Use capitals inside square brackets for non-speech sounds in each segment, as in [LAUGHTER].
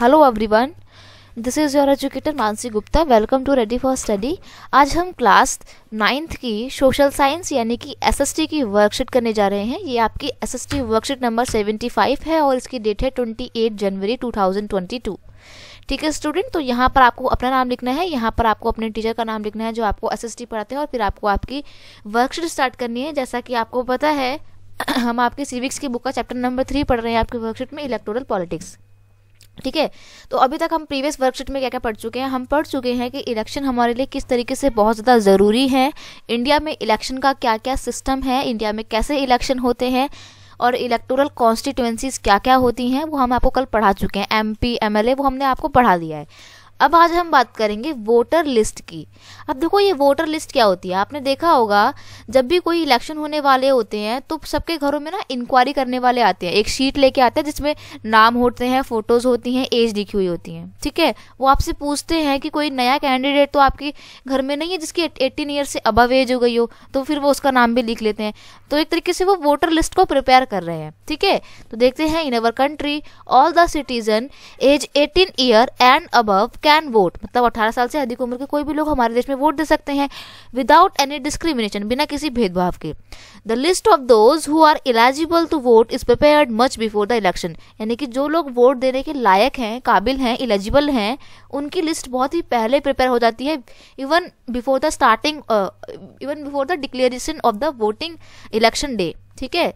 hello everyone this is your educator Mansi Gupta welcome to ready for study आज हम class ninth की social science यानी कि एसएसटी की वर्कशीट करने जा रहे हैं ये आपकी SST worksheet number seventy five है और इसकी डेट है ट्वेंटी एट जनवरी टू थाउजेंड ट्वेंटी टू ठीक है स्टूडेंट तो यहाँ पर आपको अपना नाम लिखना है यहाँ पर आपको अपने टीचर का नाम लिखना है जो आपको एस पढ़ाते हैं और फिर आपको आपकी वर्कशीट स्टार्ट करनी है जैसा कि आपको पता है [CLEARS THROAT] हम आपके सिविक्स की बुक का चैप्टर नंबर थ्री पढ़ रहे हैं आपकी वर्कशीट में इलेक्टोरल पॉलिटिक्स ठीक है तो अभी तक हम प्रीवियस वर्कशीट में क्या क्या पढ़ चुके हैं हम पढ़ चुके हैं कि इलेक्शन हमारे लिए किस तरीके से बहुत ज़्यादा ज़रूरी है इंडिया में इलेक्शन का क्या क्या सिस्टम है इंडिया में कैसे इलेक्शन होते हैं और इलेक्टोरल कॉन्स्टिट्यूंसीज क्या क्या होती हैं वो हम आपको कल पढ़ा चुके हैं M P M L A वो हमने आपको पढ़ा दिया है अब आज हम बात करेंगे वोटर लिस्ट की अब देखो ये वोटर लिस्ट क्या होती है आपने देखा होगा जब भी कोई इलेक्शन होने वाले होते हैं तो सबके घरों में ना इंक्वायरी करने वाले आते हैं एक शीट लेके आते हैं जिसमें नाम होते हैं फोटोज होती हैं एज लिखी हुई होती हैं ठीक है वो आपसे पूछते हैं कि कोई नया कैंडिडेट तो आपके घर में नहीं है जिसकी एट्टीन ईयर से अबव एज हो गई हो तो फिर वो उसका नाम भी लिख लेते हैं तो एक तरीके से वो वोटर लिस्ट को प्रिपेयर कर रहे हैं ठीक है तो देखते हैं in our country all the citizen age eighteen year and above can vote मतलब 18 साल से अधिक उम्र के कोई भी लोग हमारे देश में वोट दे सकते हैं विदाउट एनी डिस्क्रिमिनेशन बिना किसी भेदभाव के the list of those who are eligible to vote is prepared much before the election यानी कि जो लोग वोट देने के लायक हैं काबिल हैं एलिजिबल हैं उनकी लिस्ट बहुत ही पहले प्रिपेयर हो जाती है even before the starting even before the declaration of the voting election day ठीक है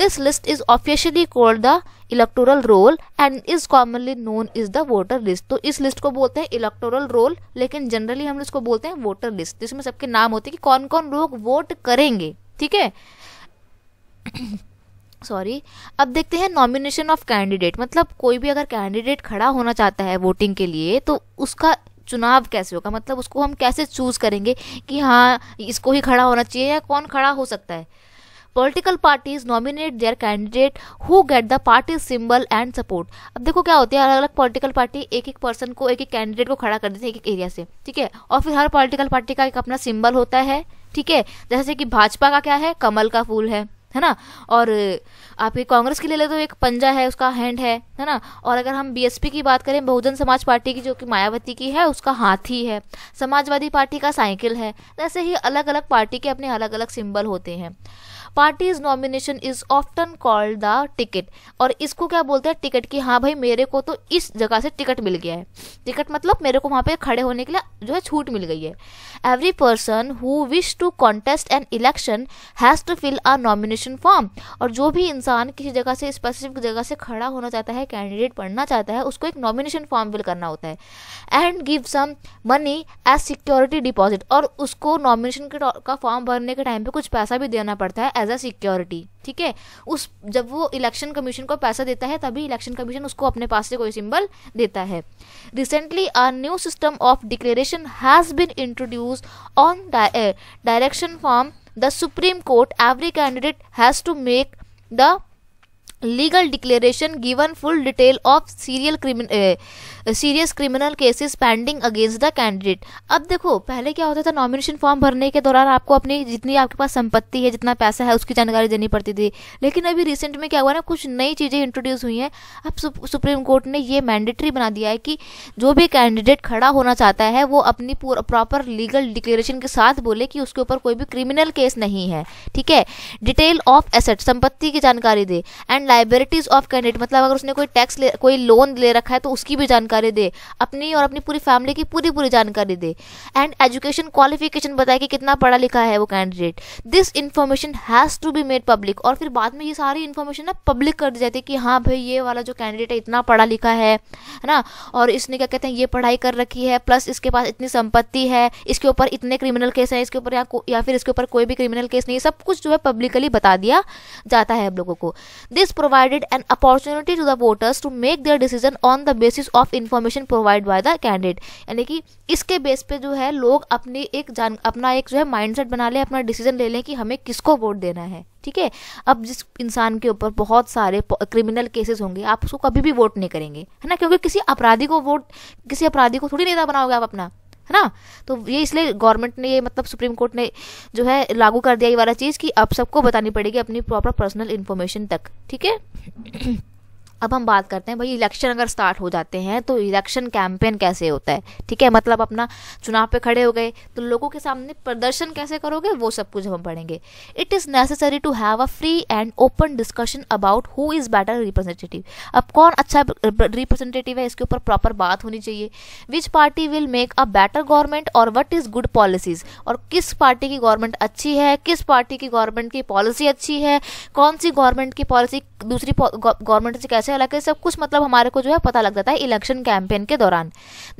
this list is officially called the electoral roll and is commonly known is the voter list तो इस list को बोलते हैं इलेक्टोरल रोल लेकिन generally हम इसको बोलते हैं वोटर लिस्ट जिसमें सबके नाम होते हैं कि कौन कौन लोग वोट करेंगे ठीक है सॉरी [COUGHS] अब देखते हैं नॉमिनेशन ऑफ कैंडिडेट मतलब कोई भी अगर कैंडिडेट खड़ा होना चाहता है वोटिंग के लिए तो उसका चुनाव कैसे होगा मतलब उसको हम कैसे चूज करेंगे कि हाँ इसको ही खड़ा होना चाहिए या कौन खड़ा हो सकता है political parties nominate their candidate who get the party symbol and support अब देखो क्या होती है अलग अलग पॉलिटिकल पार्टी एक एक पर्सन को एक एक कैंडिडेट को खड़ा कर देती है एक एक एरिया से ठीक है और फिर हर पॉलिटिकल पार्टी का एक अपना सिंबल होता है ठीक है जैसे कि भाजपा का क्या है कमल का फूल है है ना और आपके कांग्रेस के लिए ले तो एक पंजा है उसका हैंड है है ना और अगर हम बीएसपी की बात करें बहुजन समाज पार्टी की जो कि मायावती की है उसका हाथी है समाजवादी पार्टी का साइकिल है ऐसे ही अलग अलग पार्टी के अपने अलग अलग सिंबल होते हैं parties nomination is often called the ticket और इसको क्या बोलते हैं टिकट कि हाँ भाई मेरे को तो इस जगह से टिकट मिल गया है टिकट मतलब मेरे को वहाँ पे खड़े होने के लिए जो है छूट मिल गई है every person who wish to contest an election has to fill a nomination form और जो भी इंसान किसी जगह से स्पेसिफिक जगह से खड़ा होना चाहता है कैंडिडेट बनना चाहता है उसको एक नॉमिनेशन फॉर्म फिल करना होता है and give some money as security deposit और उसको नॉमिनेशन का फॉर्म भरने के टाइम पे कुछ पैसा भी देना पड़ता है एज अ सिक्योरिटी ठीक है उस जब वो इलेक्शन कमीशन को पैसा देता है तभी इलेक्शन कमीशन उसको अपने पास से कोई सिंबल देता है recently a new system of declaration has been introduce on direction form the supreme court every candidate has to make the legal declaration given full detail of serial serious criminal cases pending against the candidate अब देखो पहले क्या होता था nomination form भरने के दौरान आपको अपनी जितनी आपके पास संपत्ति है जितना पैसा है उसकी जानकारी देनी पड़ती थी लेकिन अभी रिसेंट में क्या हुआ ना कुछ नई चीज़ें इंट्रोड्यूस हुई हैं अब सुप, सुप्रीम कोर्ट ने ये मैंडेटरी बना दिया है कि जो भी कैंडिडेट खड़ा होना चाहता है वो अपनी प्रॉपर लीगल डिक्लेरेशन के साथ बोले कि उसके ऊपर कोई भी क्रिमिनल केस नहीं है ठीक है डिटेल ऑफ एसेट संपत्ति की जानकारी दे एंड लाइबिलिटीज ऑफ कैंडिडेट मतलब अगर उसने कोई टैक्स ले कोई लोन ले रखा है तो उसकी भी जानकारी दे अपनी और अपनी पूरी फैमिली की पूरी पूरी जानकारी दे एंड एजुकेशन क्वालिफिकेशन बताए कि कितना पढ़ा लिखा है वो candidate this information has to be made public और फिर बाद में ये सारी इन्फॉर्मेशन ना पब्लिक कर दी जाती है कि हाँ भाई ये वाला जो कैंडिडेट है इतना पढ़ा लिखा है है ना और इसने क्या कहते हैं ये पढ़ाई कर रखी है प्लस इसके पास इतनी संपत्ति है इसके ऊपर इतने क्रिमिनल केस हैं इसके ऊपर या, या फिर इसके ऊपर कोई भी क्रिमिनल केस नहीं सब कुछ जो है पब्लिकली बता दिया जाता है आप लोगों को this provided an opportunity to the voters to make their decision on the basis of information provided by the candidate यानी कि इसके बेस पे जो है लोग अपनी एक जान अपना एक जो है माइंडसेट बना लें अपना डिसीजन ले लें कि हमें किसको वोट देना है ठीक है अब जिस इंसान के ऊपर बहुत सारे क्रिमिनल केसेस होंगे आप उसको कभी भी वोट नहीं करेंगे है ना क्योंकि किसी अपराधी को वोट किसी अपराधी को थोड़ी नेता बनाओगे आप अपना है ना तो ये इसलिए गवर्नमेंट ने ये मतलब सुप्रीम कोर्ट ने जो है लागू कर दिया ये वाला चीज़ कि अब सबको बतानी पड़ेगी अपनी प्रॉपर पर्सनल इन्फॉर्मेशन तक ठीक है अब हम बात करते हैं भाई इलेक्शन अगर स्टार्ट हो जाते हैं तो इलेक्शन कैंपेन कैसे होता है ठीक है मतलब अपना चुनाव पे खड़े हो गए तो लोगों के सामने प्रदर्शन कैसे करोगे वो सब कुछ हम पढ़ेंगे it is necessary to have a free and open discussion about who is better representative अब कौन अच्छा रिप्रेजेंटेटिव है इसके ऊपर प्रॉपर बात होनी चाहिए which party will make a better government और वट इज़ गुड पॉलिसीज़ और किस पार्टी की गवर्नमेंट अच्छी है किस पार्टी की गवर्नमेंट की पॉलिसी अच्छी है कौन सी गवर्नमेंट की पॉलिसी दूसरी गवर्नमेंट से कैसे कैसे अलग है सब कुछ मतलब हमारे को जो है पता लग जाता है इलेक्शन कैंपेन के दौरान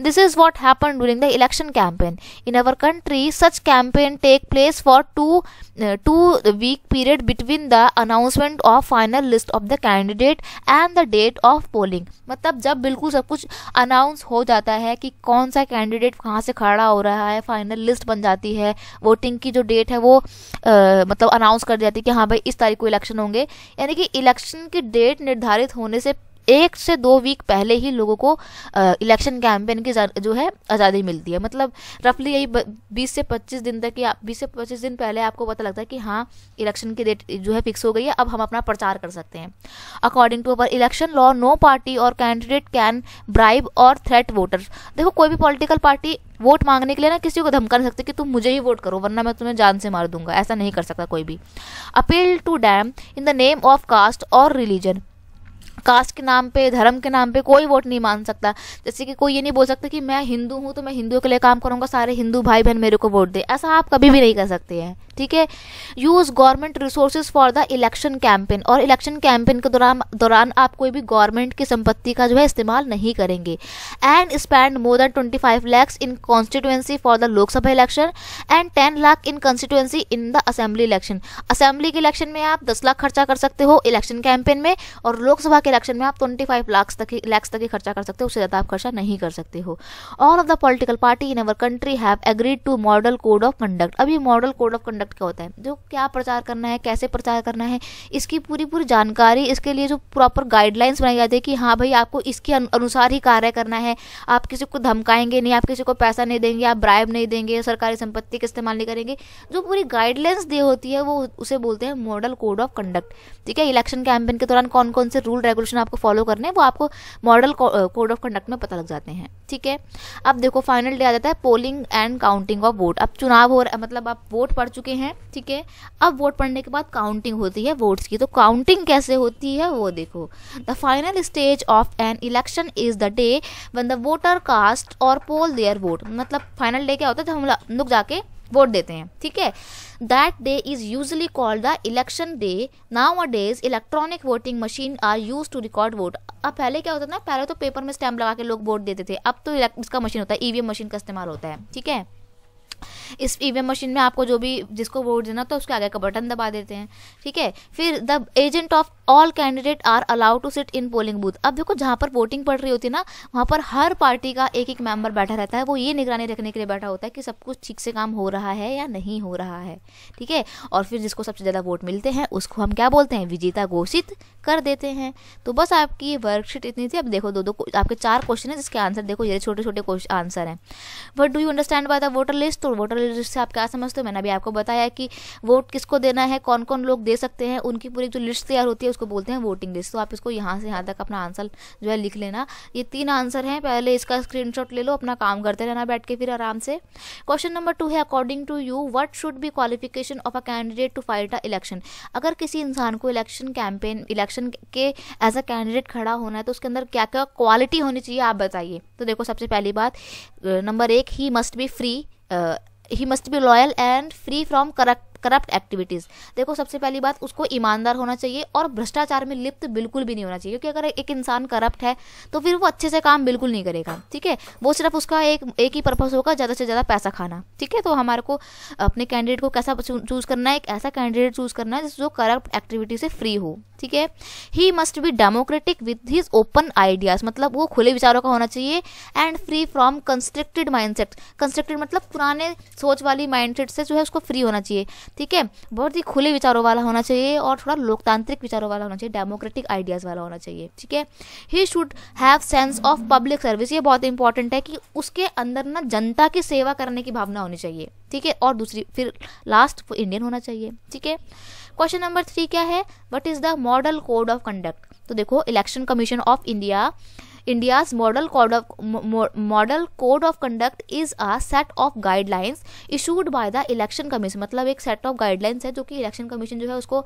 this is what happen during the election campaign in our country such campaign take place for two two week period between the announcement of final list of the candidate and the date of polling मतलब जब बिल्कुल सब कुछ announce हो जाता है कि कौन सा कैंडिडेट कहाँ से खड़ा हो रहा है फाइनल लिस्ट बन जाती है वोटिंग की जो डेट है वो uh, मतलब अनाउंस कर जाती है कि हाँ भाई इस तारीख को इलेक्शन होंगे यानी कि इलेक्शन की डेट निर्धारित होने से एक से दो वीक पहले ही लोगों को इलेक्शन कैंपेन की जो है आज़ादी मिलती है मतलब रफली यही बीस से पच्चीस दिन तक या बीस से पच्चीस दिन पहले आपको पता लगता है कि हाँ इलेक्शन की डेट जो है फिक्स हो गई है अब हम अपना प्रचार कर सकते हैं according to our election law no party और कैंडिडेट कैन ब्राइब और थ्रेट वोटर्स देखो कोई भी पॉलिटिकल पार्टी वोट मांगने के लिए ना किसी को धमका नहीं सकते कि तुम मुझे ही वोट करो वरना मैं तुम्हें जान से मार दूंगा ऐसा नहीं कर सकता कोई भी appeal to them in the name of caste और रिलीजन कास्ट के नाम पे धर्म के नाम पे कोई वोट नहीं मान सकता जैसे कि कोई ये नहीं बोल सकता कि मैं हिंदू हूँ तो मैं हिंदुओं के लिए काम करूँगा सारे हिंदू भाई बहन मेरे को वोट दे ऐसा आप कभी भी नहीं कर सकते हैं ठीक है use government resources for the election campaign और इलेक्शन कैंपेन के दौरान दौरान आप कोई भी गवर्नमेंट की संपत्ति का जो है इस्तेमाल नहीं करेंगे and spend more than twenty five lakhs in constituency for the Lok Sabha election and ten lakh in constituency in the assembly election assembly के इलेक्शन में आप दस लाख खर्चा कर सकते हो इलेक्शन कैंपेन में और लोकसभा के इलेक्शन में आप ट्वेंटी फाइव लाख तक लैक्स तक ही खर्चा कर सकते हो उससे ज़्यादा आप खर्चा नहीं कर सकते हो all of the political party in our country have agreed to model code of conduct अभी मॉडल कोड ऑफ कंडक्ट क्या होता है जो क्या प्रचार करना है कैसे प्रचार करना है इसकी पूरी पूरी जानकारी इसके लिए जो प्रॉपर गाइडलाइंस बनाई जाती है कि हाँ भाई आपको इसके अनुसार ही कार्य करना है आप किसी को धमकाएंगे नहीं आप किसी को पैसा नहीं देंगे आप ब्राइब नहीं देंगे सरकारी संपत्ति का इस्तेमाल नहीं करेंगे जो पूरी गाइडलाइंस दी होती है वो उसे बोलते हैं मॉडल कोड ऑफ कंडक्ट ठीक है इलेक्शन कैंपेन के दौरान कौन कौन से रूल रेगुलेशन रेगुलेशन आपको फॉलो करने हैं वो आपको मॉडल कोड ऑफ कंडक्ट में पता लग जाते हैं ठीक है अब देखो फाइनल डे आ जाता है polling and counting of vote अब चुनाव हो रहा है मतलब आप वोट पढ़ चुके हैं ठीक है अब वोट पढ़ने के बाद काउंटिंग होती है वोट्स की तो काउंटिंग कैसे होती है वो देखो the final stage of an election is the day when the voter cast और पोल देयर वोट मतलब फाइनल डे क्या होता है जब हम लोग जाके वोट देते हैं ठीक है that day is usually called the election day nowadays electronic voting machine are use to record vote अब पहले क्या होता था ना पहले तो पेपर में स्टैम्प लगा के लोग वोट देते थे अब तो इसका मशीन होता है ईवीएम e मशीन का इस्तेमाल होता है ठीक है इस ई e मशीन में आपको जो भी जिसको वोट देना तो उसके आगे का बटन दबा देते हैं ठीक है फिर the agent of all candidate are allowed to sit in polling booth अब देखो जहाँ पर वोटिंग पड़ रही होती है ना वहाँ पर हर पार्टी का एक एक मेंबर बैठा रहता है वो ये निगरानी रखने के लिए बैठा होता है कि सब कुछ ठीक से काम हो रहा है या नहीं हो रहा है ठीक है और फिर जिसको सबसे ज़्यादा वोट मिलते हैं उसको हम क्या बोलते हैं विजेता घोषित कर देते हैं तो बस आपकी वर्कशीट इतनी थी अब देखो दो दो आपके चार क्वेश्चन है जिसके आंसर देखो ये छोटे छोटे आंसर हैं what do you understand by the voter list तो और वोटर लिस्ट से आप क्या समझते हो मैंने अभी आपको बताया कि वोट किसको देना है कौन कौन लोग दे सकते हैं उनकी पूरी जो लिस्ट तैयार होती है उसको बोलते हैं वोटिंग लिस्ट तो आप इसको यहाँ से यहाँ तक अपना आंसर जो है लिख लेना ये तीन आंसर हैं पहले इसका स्क्रीनशॉट ले लो अपना काम करते रहना बैठ के फिर आराम से क्वेश्चन नंबर टू है according to you what should be qualification of a candidate to fight a election अगर किसी इंसान को इलेक्शन कैंपेन इलेक्शन के एज अ कैंडिडेट खड़ा होना है तो उसके अंदर क्या क्या क्वालिटी होनी चाहिए आप बताइए तो देखो सबसे पहली बात नंबर एक he must be free Uh, he must be loyal and free from corrupt corrupt activities देखो सबसे पहली बात उसको ईमानदार होना चाहिए और भ्रष्टाचार में लिप्त बिल्कुल भी नहीं होना चाहिए क्योंकि अगर एक इंसान करप्ट है तो फिर वो अच्छे से काम बिल्कुल नहीं करेगा ठीक है वो सिर्फ उसका एक एक ही पर्पज़ होगा ज़्यादा से ज़्यादा पैसा खाना ठीक है तो हमारे को अपने कैंडिडेट को कैसा चूज़ करना है एक ऐसा कैंडिडेट चूज़ करना है जो करप्ट एक्टिविटी से फ्री हो ठीक है he must be democratic with his open ideas मतलब वो खुले विचारों का होना चाहिए and free from constructed mindset constructed मतलब पुराने सोच वाली माइंडसेट से जो है उसको फ्री होना चाहिए ठीक है बहुत ही खुले विचारों वाला होना चाहिए और थोड़ा लोकतांत्रिक विचारों वाला होना चाहिए डेमोक्रेटिक आइडियाज़ वाला होना चाहिए ठीक है he should have sense of public service ये बहुत इंपॉर्टेंट है कि उसके अंदर ना जनता की सेवा करने की भावना होनी चाहिए ठीक है और दूसरी फिर लास्ट इंडियन होना चाहिए ठीक है क्वेश्चन नंबर थ्री क्या है what is the model code of conduct तो देखो election commission of India India's model code of model code of conduct is a set of guidelines issued by the election commission मतलब एक set of guidelines है जो कि election commission जो है उसको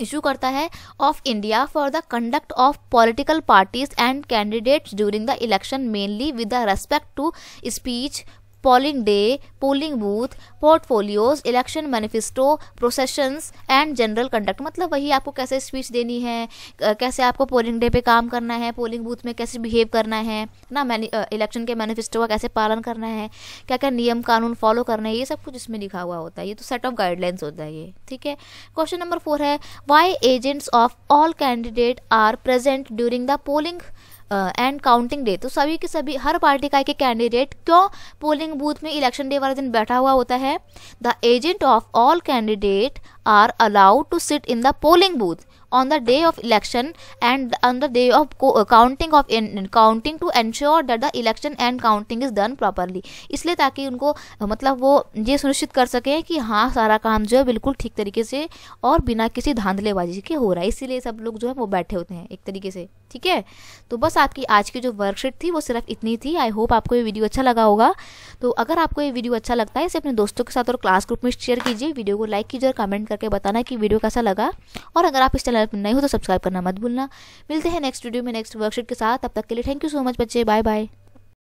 इशू करता है of India for the conduct of political parties and candidates during the election mainly with respect to speech polling day polling booth portfolios election manifesto processions and general conduct मतलब वही आपको कैसे speech देनी है कैसे आपको पोलिंग डे पे काम करना है पोलिंग बूथ में कैसे बिहेव करना है ना इलेक्शन के मैनिफेस्टो का कैसे पालन करना है क्या क्या नियम कानून फॉलो करना है ये सब कुछ इसमें लिखा हुआ होता है ये तो सेट ऑफ गाइडलाइंस होता है ये ठीक है क्वेश्चन नंबर फोर है why agents of all candidate are present during the polling and counting day तो सभी के सभी हर पार्टी का एक कैंडिडेट क्यों पोलिंग बूथ में इलेक्शन डे वाले दिन बैठा हुआ होता है the agent of all candidate are allowed to sit in the polling booth on the day of election and on the day of counting of counting to ensure that the election and counting is done properly इसलिए ताकि उनको मतलब वो ये सुनिश्चित कर सकें कि हाँ सारा काम जो है बिल्कुल ठीक तरीके से और बिना किसी धांधलेबाजी के हो रहा है इसीलिए सब लोग जो है वो बैठे होते हैं एक तरीके से ठीक है तो बस आपकी आज की जो वर्कशीट थी वो सिर्फ इतनी थी आई होप आपको ये वीडियो अच्छा लगा होगा तो अगर आपको ये वीडियो अच्छा लगता है इसे अपने दोस्तों के साथ और क्लास ग्रुप में शेयर कीजिए वीडियो को लाइक कीजिए और कमेंट करके बताना कि वीडियो कैसा लगा और अगर आप इस चैनल पर नए हो तो सब्सक्राइब करना मत भूलना मिलते हैं नेक्स्ट वीडियो में नेक्स्ट वर्कशीट के साथ तब तक के लिए थैंक यू सो मच बच्चे बाय बाय